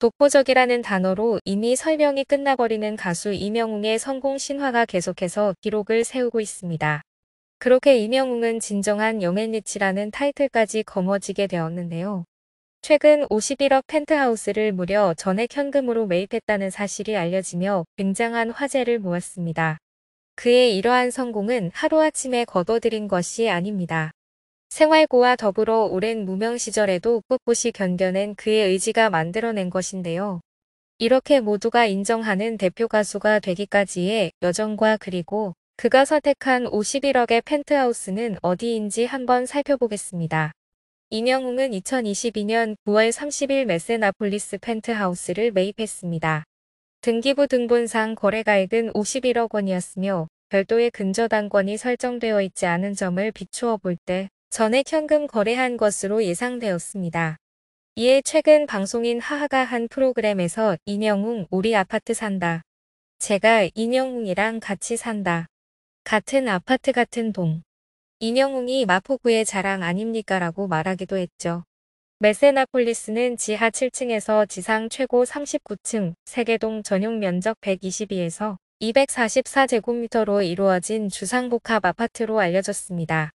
독보적이라는 단어로 이미 설명이 끝나버리는 가수 이명웅의 성공 신화가 계속해서 기록을 세우고 있습니다. 그렇게 이명웅은 진정한 영앤리치라는 타이틀까지 거머쥐게 되었는데요. 최근 51억 펜트하우스를 무려 전액 현금으로 매입했다는 사실이 알려지며 굉장한 화제를 모았습니다. 그의 이러한 성공은 하루아침에 거둬들인 것이 아닙니다. 생활고와 더불어 오랜 무명 시절에도 꿋꿋이 견뎌낸 그의 의지가 만들어낸 것인데요. 이렇게 모두가 인정하는 대표 가수가 되기까지의 여정과 그리고 그가 선택한 51억의 펜트하우스는 어디인지 한번 살펴보겠습니다. 이명웅은 2022년 9월 30일 메세나폴리스 펜트하우스를 매입했습니다. 등기부 등본상 거래가액은 51억 원이었으며 별도의 근저당권이 설정되어 있지 않은 점을 비추어 볼때 전액 현금 거래한 것으로 예상되었습니다. 이에 최근 방송인 하하가 한 프로그램에서 인영웅 우리 아파트 산다. 제가 인영웅이랑 같이 산다. 같은 아파트 같은 동. 인영웅이 마포구의 자랑 아닙니까 라고 말하기도 했죠. 메세나폴리스는 지하 7층에서 지상 최고 39층 세계동 전용 면적 122에서 244제곱미터로 이루어진 주상복합 아파트로 알려졌습니다.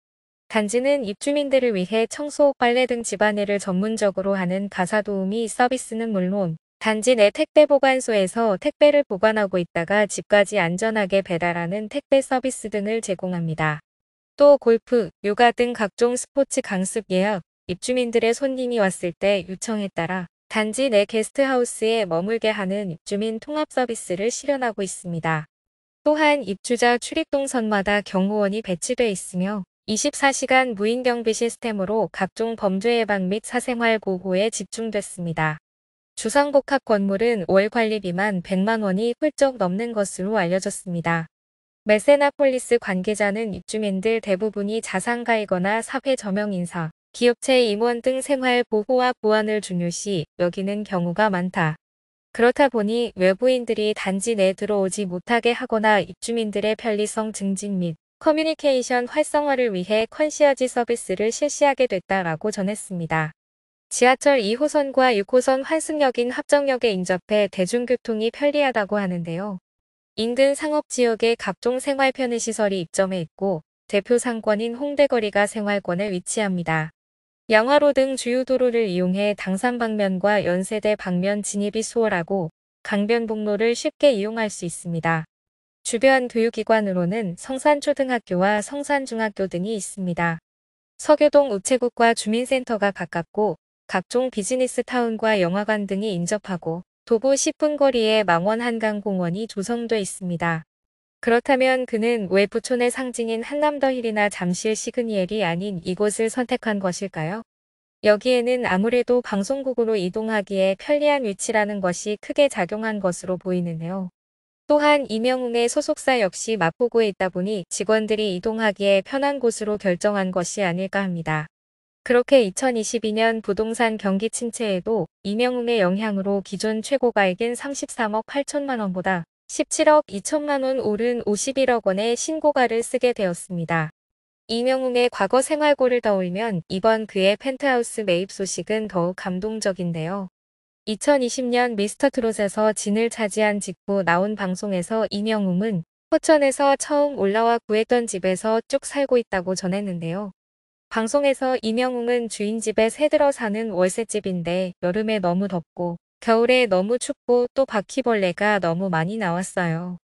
단지는 입주민들을 위해 청소, 빨래 등 집안일을 전문적으로 하는 가사 도우미 서비스는 물론 단지 내 택배 보관소에서 택배를 보관하고 있다가 집까지 안전하게 배달하는 택배 서비스 등을 제공합니다. 또 골프, 육아 등 각종 스포츠 강습 예약, 입주민들의 손님이 왔을 때 요청에 따라 단지 내 게스트하우스에 머물게 하는 입주민 통합 서비스를 실현하고 있습니다. 또한 입주자 출입동선마다 경호원이 배치돼 있으며 24시간 무인경비 시스템으로 각종 범죄 예방 및 사생활 보호에 집중됐습니다. 주상복합 건물은 월 관리비만 100만 원이 훌쩍 넘는 것으로 알려졌습니다. 메세나폴리스 관계자는 입주민들 대부분이 자산가이거나 사회 저명 인사, 기업체 임원 등 생활 보호와 보안을 중요시 여기는 경우가 많다. 그렇다 보니 외부인들이 단지 내 들어오지 못하게 하거나 입주민들의 편리성 증진 및 커뮤니케이션 활성화를 위해 컨시어지 서비스를 실시하게 됐다라고 전했습니다. 지하철 2호선과 6호선 환승역인 합정역에 인접해 대중교통이 편리하다고 하는데요. 인근 상업지역의 각종 생활 편의시설이 입점해 있고 대표 상권인 홍대거리가 생활권에 위치합니다. 양화로 등 주요 도로를 이용해 당산 방면과 연세대 방면 진입이 수월하고 강변북로를 쉽게 이용할 수 있습니다. 주변 교육기관으로는 성산초등학교와 성산중학교 등이 있습니다. 서교동 우체국과 주민센터가 가깝고 각종 비즈니스 타운과 영화관 등이 인접하고 도보 10분 거리에 망원 한강공원이 조성돼 있습니다. 그렇다면 그는 왜 부촌의 상징인 한남더힐이나 잠실 시그니엘이 아닌 이곳을 선택한 것일까요? 여기에는 아무래도 방송국으로 이동하기에 편리한 위치라는 것이 크게 작용한 것으로 보이는데요. 또한 이명웅의 소속사 역시 마포구에 있다 보니 직원들이 이동하기에 편한 곳으로 결정한 것이 아닐까 합니다. 그렇게 2022년 부동산 경기 침체에도 이명웅의 영향으로 기존 최고가액인 33억 8천만 원보다 17억 2천만 원 오른 51억 원의 신고가를 쓰게 되었습니다. 이명웅의 과거 생활고를 떠올면 이번 그의 펜트하우스 매입 소식은 더욱 감동적인데요. 2020년 미스터트롯에서 진을 차지한 직후 나온 방송에서 이명웅은 포천에서 처음 올라와 구했던 집에서 쭉 살고 있다고 전했는데요. 방송에서 이명웅은 주인 집에 새들어 사는 월세집인데 여름에 너무 덥고 겨울에 너무 춥고 또 바퀴벌레가 너무 많이 나왔어요.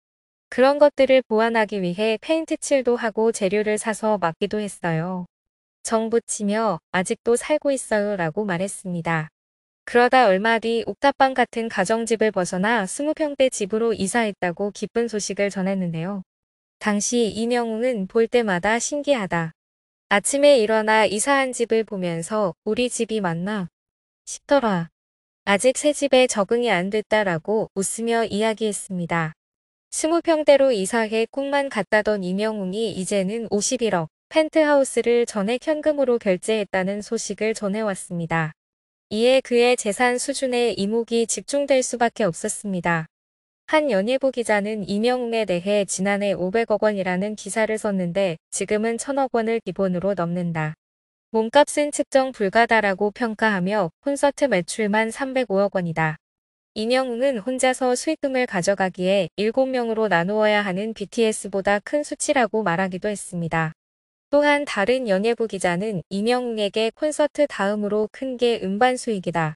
그런 것들을 보완하기 위해 페인트 칠도 하고 재료를 사서 막기도 했어요. 정부치며 아직도 살고 있어요 라고 말했습니다. 그러다 얼마 뒤 옥탑방 같은 가정집을 벗어나 20평대 집으로 이사했다고 기쁜 소식을 전했는데요. 당시 이명웅은 볼 때마다 신기하다. 아침에 일어나 이사한 집을 보면서 우리 집이 맞나 싶더라. 아직 새 집에 적응이 안 됐다라고 웃으며 이야기했습니다. 20평대로 이사해 꿈만 같다던 이명웅이 이제는 51억 펜트하우스를 전액 현금으로 결제했다는 소식을 전해왔습니다. 이에 그의 재산 수준에 이목이 집중될 수밖에 없었습니다. 한연예부 기자는 이명웅에 대해 지난해 500억 원이라는 기사를 썼는데 지금은 1000억 원을 기본으로 넘는다. 몸값은 측정 불가다라고 평가하며 콘서트 매출만 305억 원이다. 이명웅은 혼자서 수익금을 가져가기에 7명으로 나누어야 하는 BTS보다 큰 수치라고 말하기도 했습니다. 또한 다른 연예부 기자는 이명웅에게 콘서트 다음으로 큰 게 음반 수익이다.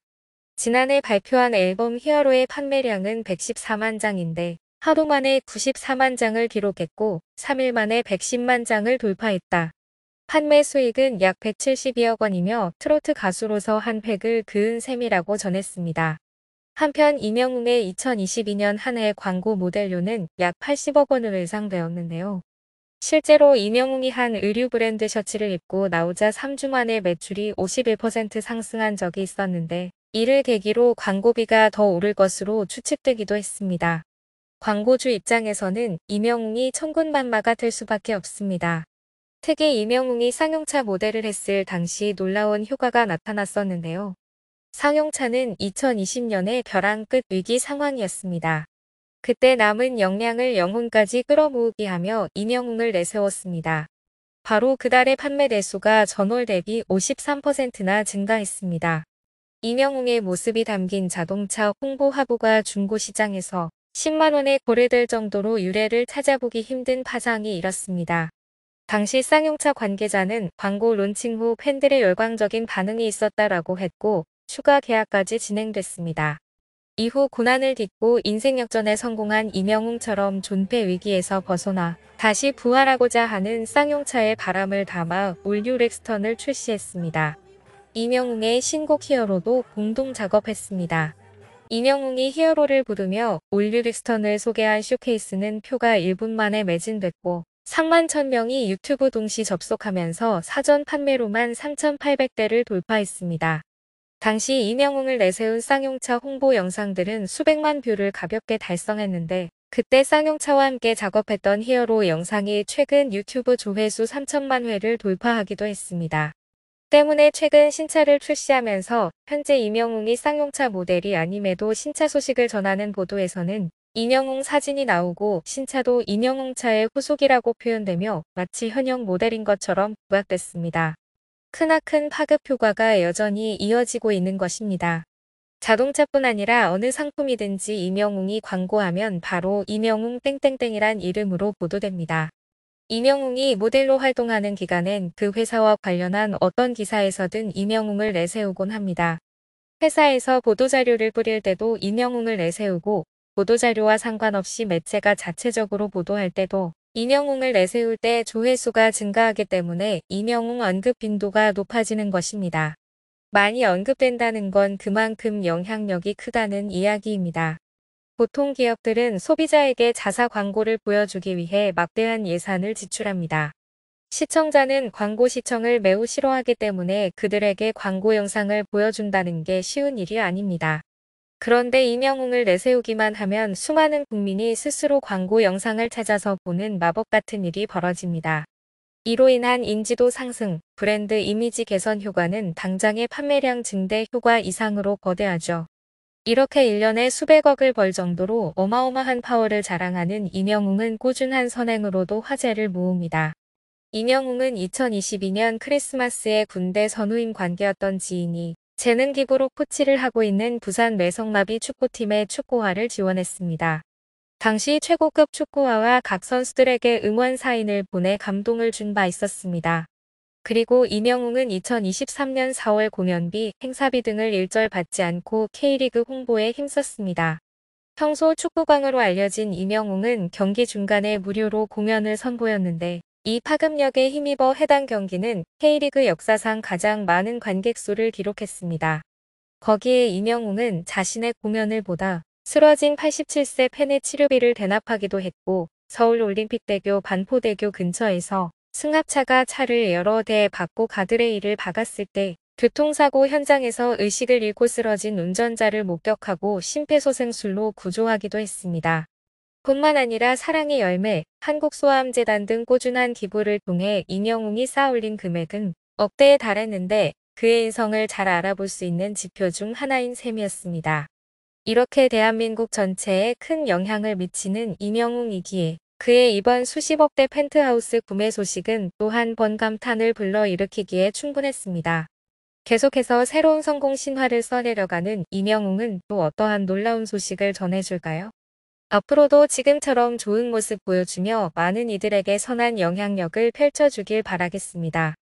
지난해 발표한 앨범 히어로의 판매량은 114만 장인데 하루 만에 94만 장을 기록했고 3일 만에 110만 장을 돌파했다. 판매 수익은 약 172억 원이며 트로트 가수로서 한 획을 그은 셈이라고 전했습니다. 한편 이명웅의 2022년 한 해 광고 모델료는 약 80억 원으로 예상되었는데요. 실제로 이명웅이 한 의류 브랜드 셔츠를 입고 나오자 3주 만에 매출이 51% 상승한 적이 있었는데 이를 계기로 광고비가 더 오를 것으로 추측되기도 했습니다. 광고주 입장에서는 이명웅이 천군만마가 될 수밖에 없습니다. 특히 이명웅이 상용차 모델을 했을 당시 놀라운 효과가 나타났었는데요. 상용차는 2020년에 벼랑 끝 위기 상황이었습니다. 그때 남은 역량을 영혼까지 끌어모으기 하며 임영웅을 내세웠습니다. 바로 그달의 판매 대수가 전월 대비 53%나 증가했습니다. 임영웅의 모습이 담긴 자동차 홍보 화보가 중고 시장에서 10만원에 고래될 정도로 유래를 찾아보기 힘든 파장이 일었습니다. 당시 쌍용차 관계자는 광고 론칭 후 팬들의 열광적인 반응이 있었다라고 했고 추가 계약까지 진행됐습니다. 이후 고난을 딛고 인생 역전에 성공한 이명웅처럼 존폐 위기에서 벗어나 다시 부활하고자 하는 쌍용차의 바람을 담아 올류렉스턴을 출시했습니다. 이명웅의 신곡 히어로도 공동 작업했습니다. 이명웅이 히어로를 부르며 올류렉스턴을 소개한 쇼케이스는 표가 1분 만에 매진됐고 3만 1000명이 유튜브 동시 접속하면서 사전 판매로만 3,800대를 돌파했습니다. 당시 이명웅을 내세운 쌍용차 홍보 영상들은 수백만 뷰를 가볍게 달성했는데 그때 쌍용차와 함께 작업했던 히어로 영상이 최근 유튜브 조회수 3천만 회를 돌파하기도 했습니다. 때문에 최근 신차를 출시하면서 현재 이명웅이 쌍용차 모델이 아님에도 신차 소식을 전하는 보도에서는 인형웅 사진이 나오고 신차도 인형웅차의 후속이라고 표현되며 마치 현역 모델인 것처럼 부각됐습니다. 크나큰 파급 효과가 여전히 이어지고 있는 것입니다. 자동차뿐 아니라 어느 상품이든지 이명웅이 광고하면 바로 이명웅 땡땡땡이란 이름으로 보도됩니다. 이명웅이 모델로 활동하는 기간엔 그 회사와 관련한 어떤 기사에서든 이명웅을 내세우곤 합니다. 회사에서 보도자료를 뿌릴 때도 이명웅을 내세우고 보도자료와 상관없이 매체가 자체적으로 보도할 때도 이명웅을 내세울 때 조회수가 증가하기 때문에 이명웅 언급 빈도가 높아지는 것입니다. 많이 언급된다는 건 그만큼 영향력이 크다는 이야기입니다. 보통 기업들은 소비자에게 자사 광고를 보여주기 위해 막대한 예산을 지출합니다. 시청자는 광고 시청을 매우 싫어하기 때문에 그들에게 광고 영상을 보여준다는 게 쉬운 일이 아닙니다. 그런데 이명웅을 내세우기만 하면 수많은 국민이 스스로 광고 영상을 찾아서 보는 마법 같은 일이 벌어집니다. 이로 인한 인지도 상승, 브랜드 이미지 개선 효과는 당장의 판매량 증대 효과 이상으로 거대하죠. 이렇게 1년에 수백억을 벌 정도로 어마어마한 파워를 자랑하는 이명웅은 꾸준한 선행으로도 화제를 모읍니다. 이명웅은 2022년 크리스마스에 군대 선우임 관계였던 지인이 재능기부로 코치를 하고 있는 부산 매성마비 축구팀의 축구화를 지원했습니다. 당시 최고급 축구화와 각 선수들에게 응원 사인을 보내 감동을 준 바 있었습니다. 그리고 이명웅은 2023년 4월 공연비, 행사비 등을 일절 받지 않고 K리그 홍보에 힘썼습니다. 평소 축구광으로 알려진 이명웅은 경기 중간에 무료로 공연을 선보였는데 이 파급력에 힘입어 해당 경기는 K리그 역사상 가장 많은 관객 수를 기록했습니다. 거기에 이명웅은 자신의 공연을 보다 쓰러진 87세 팬의 치료비를 대납하기도 했고 서울올림픽대교 반포대교 근처에서 승합차가 차를 여러 대 받고 가드레일을 박았을 때 교통사고 현장에서 의식을 잃고 쓰러진 운전자를 목격하고 심폐소생술로 구조하기도 했습니다. 뿐만 아니라 사랑의 열매, 한국소아암재단 등 꾸준한 기부를 통해 임영웅이 쌓아올린 금액은 억대에 달했는데 그의 인성을 잘 알아볼 수 있는 지표 중 하나인 셈이었습니다. 이렇게 대한민국 전체에 큰 영향을 미치는 임영웅이기에 그의 이번 수십억대 펜트하우스 구매 소식은 또한 번감탄을 불러일으키기에 충분했습니다. 계속해서 새로운 성공 신화를 써내려가는 임영웅은 또 어떠한 놀라운 소식을 전해줄까요? 앞으로도 지금처럼 좋은 모습 보여주며 많은 이들에게 선한 영향력을 펼쳐주길 바라겠습니다.